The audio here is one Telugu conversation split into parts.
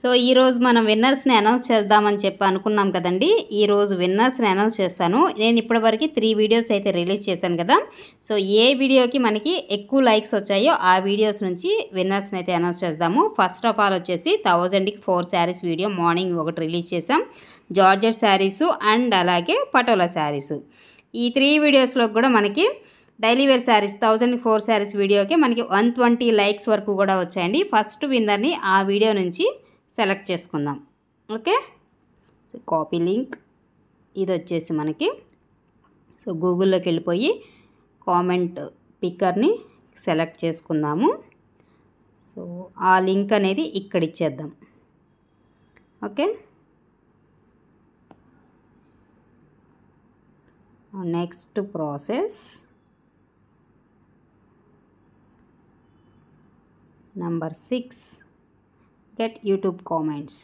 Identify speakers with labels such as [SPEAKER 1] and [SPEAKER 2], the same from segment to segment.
[SPEAKER 1] సో ఈరోజు మనం విన్నర్స్ని అనౌన్స్ చేద్దామని చెప్పి అనుకున్నాం కదండి ఈరోజు విన్నర్స్ని అనౌన్స్ చేస్తాను నేను ఇప్పటివరకు త్రీ వీడియోస్ అయితే రిలీజ్ చేశాను కదా సో ఏ వీడియోకి మనకి ఎక్కువ లైక్స్ వచ్చాయో ఆ వీడియోస్ నుంచి విన్నర్స్ని అయితే అనౌన్స్ చేద్దాము ఫస్ట్ ఆఫ్ ఆల్ వచ్చేసి థౌజండ్కి ఫోర్ శారీస్ వీడియో మార్నింగ్ ఒకటి రిలీజ్ చేసాం జార్జెట్ శారీసు అండ్ అలాగే పటోలా శారీసు ఈ త్రీ వీడియోస్లో కూడా మనకి daily wear saris thousand four saris వీడియోకి మనకి వన్ ట్వంటీ లైక్స్ వరకు కూడా వచ్చాయండి ఫస్ట్ విన్నర్ని ఆ వీడియో నుంచి సెలెక్ట్ చేసుకుందాం ఓకే సో కాపీ లింక్ ఇది వచ్చేసి మనకి సో గూగుల్లోకి వెళ్ళిపోయి కామెంట్ పిక్కర్ని సెలెక్ట్ చేసుకుందాము సో ఆ లింక్ అనేది ఇక్కడ ఇచ్చేద్దాం okay next process number six get YouTube comments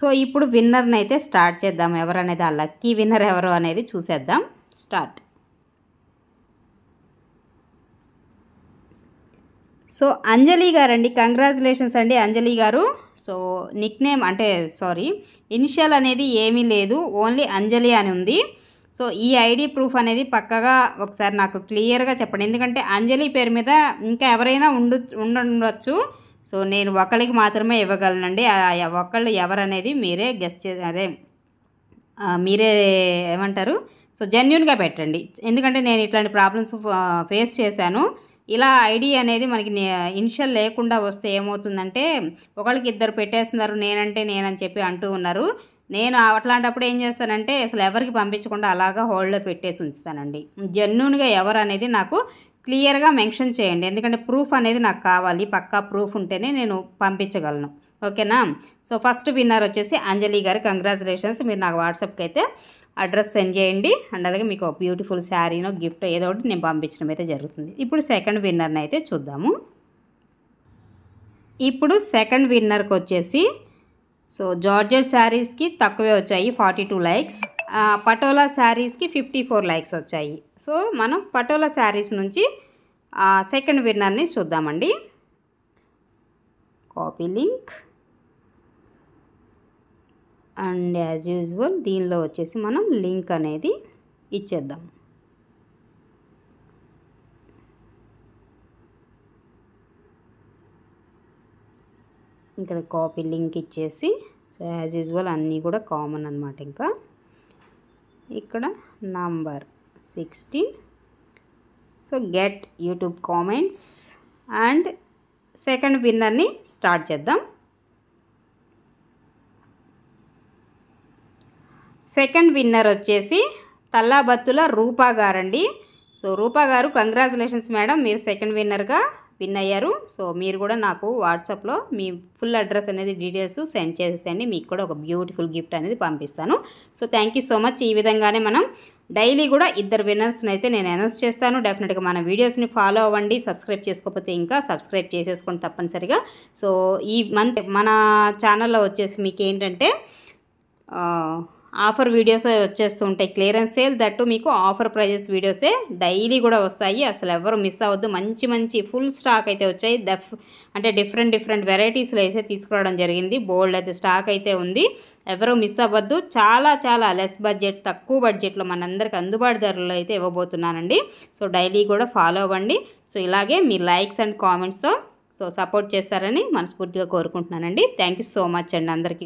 [SPEAKER 1] so ఇప్పుడు విన్నర్ని అయితే స్టార్ట్ చేద్దాం ఎవరు అనేది ఆ లక్కీ విన్నర్ ఎవరు అనేది చూసేద్దాం స్టార్ట్ సో అంజలి గారండి కంగ్రాచులేషన్స్ అండి Anjali garu so nickname అంటే సారీ ఇనిషియల్ అనేది ఏమీ లేదు ఓన్లీ అంజలి అని ఉంది సో ఈ ఐడి ప్రూఫ్ అనేది పక్కగా ఒకసారి నాకు క్లియర్గా చెప్పండి ఎందుకంటే అంజలి పేరు మీద ఇంకా ఎవరైనా ఉండు ఉండవచ్చు సో నేను ఒకళ్ళకి మాత్రమే ఇవ్వగలనండి ఒకళ్ళు ఎవరనేది మీరే గెస్ట్ చే అదే మీరే ఏమంటారు సో జెన్యున్గా పెట్టండి ఎందుకంటే నేను ఇట్లాంటి ప్రాబ్లమ్స్ ఫేస్ చేశాను ఇలా ఐడి అనేది మనకి ఇనిషియల్ లేకుండా వస్తే ఏమవుతుందంటే ఒకళ్ళకి ఇద్దరు పెట్టేస్తున్నారు నేనంటే నేనని చెప్పి అంటూ ఉన్నారు నేను అట్లాంటప్పుడు ఏం చేస్తానంటే అసలు ఎవరికి పంపించకుండా అలాగా హోల్డ్లో పెట్టేసి ఉంచుతానండి జెన్యున్గా ఎవరు అనేది నాకు క్లియర్గా మెన్షన్ చేయండి ఎందుకంటే ప్రూఫ్ అనేది నాకు కావాలి పక్కా ప్రూఫ్ ఉంటేనే నేను పంపించగలను ఓకేనా సో ఫస్ట్ విన్నర్ వచ్చేసి అంజలి గారు కంగ్రాచులేషన్స్ మీరు నాకు వాట్సాప్కి అయితే అడ్రస్ సెండ్ చేయండి అండ్ అలాగే మీకు బ్యూటిఫుల్ శారీనో గిఫ్ట్ ఏదో ఒకటి నేను పంపించడం అయితే జరుగుతుంది ఇప్పుడు సెకండ్ విన్నర్ని అయితే చూద్దాము ఇప్పుడు సెకండ్ విన్నర్కి వచ్చేసి సో జార్జెట్ శారీస్కి తక్కువే వచ్చాయి ఫార్టీ టూ లైక్స్ పటోలా శారీస్కి ఫిఫ్టీ ఫోర్ లైక్స్ వచ్చాయి సో మనం పటోలా శారీస్ నుంచి సెకండ్ విన్నర్ని చూద్దామండి copy link and as usual దీనిలో వచ్చేసి మనం లింక్ అనేది ఇచ్చేద్దాం ఇక్కడ కాపీ లింక్ ఇచ్చేసి సో యాజ్ యూజువల్ అన్నీ కూడా కామన్ అనమాట ఇంకా ఇక్కడ number sixteen so get YouTube comments and second విన్నర్ని స్టార్ట్ చేద్దాం సెకండ్ విన్నర్ వచ్చేసి తల్లాబత్తుల రూపా గారండి so Rupa garu congratulations madam మీరు సెకండ్ విన్నర్గా విన్ అయ్యారు సో మీరు కూడా నాకు వాట్సాప్లో మీ ఫుల్ అడ్రస్ అనేది డీటెయిల్స్ సెండ్ చేసేసండి మీకు కూడా ఒక బ్యూటిఫుల్ గిఫ్ట్ అనేది పంపిస్తాను so thank you so much ఈ విధంగానే మనం డైలీ కూడా ఇద్దరు విన్నర్స్ని అయితే నేను అనౌన్స్ చేస్తాను డెఫినెట్గా మన వీడియోస్ని ఫాలో అవ్వండి సబ్స్క్రైబ్ చేసుకోకపోతే ఇంకా సబ్స్క్రైబ్ చేసేసుకోండి తప్పనిసరిగా సో ఈ మంత్ మన ఛానల్లో వచ్చేసి మీకు ఏంటంటే ఆఫర్ వీడియోస్ వచ్చేస్తూ ఉంటాయి క్లియరెన్స్ సేల్ దట్టు మీకు ఆఫర్ ప్రైజెస్ వీడియోసే డైలీ కూడా వస్తాయి అసలు ఎవరు మిస్ అవ్వద్దు మంచి మంచి ఫుల్ స్టాక్ అయితే వచ్చాయి డెఫ్ అంటే డిఫరెంట్ డిఫరెంట్ వెరైటీస్లో అయితే తీసుకురావడం జరిగింది బోల్డ్ అయితే స్టాక్ అయితే ఉంది ఎవరు మిస్ అవ్వద్దు చాలా చాలా లెస్ బడ్జెట్ తక్కువ బడ్జెట్లో మనందరికీ అందుబాటు ధరలో అయితే ఇవ్వబోతున్నానండి సో డైలీ కూడా ఫాలో అవ్వండి సో ఇలాగే మీ లైక్స్ అండ్ కామెంట్స్తో సో సపోర్ట్ చేస్తారని మనస్ఫూర్తిగా కోరుకుంటున్నానండి థ్యాంక్ సో మచ్ అండి అందరికీ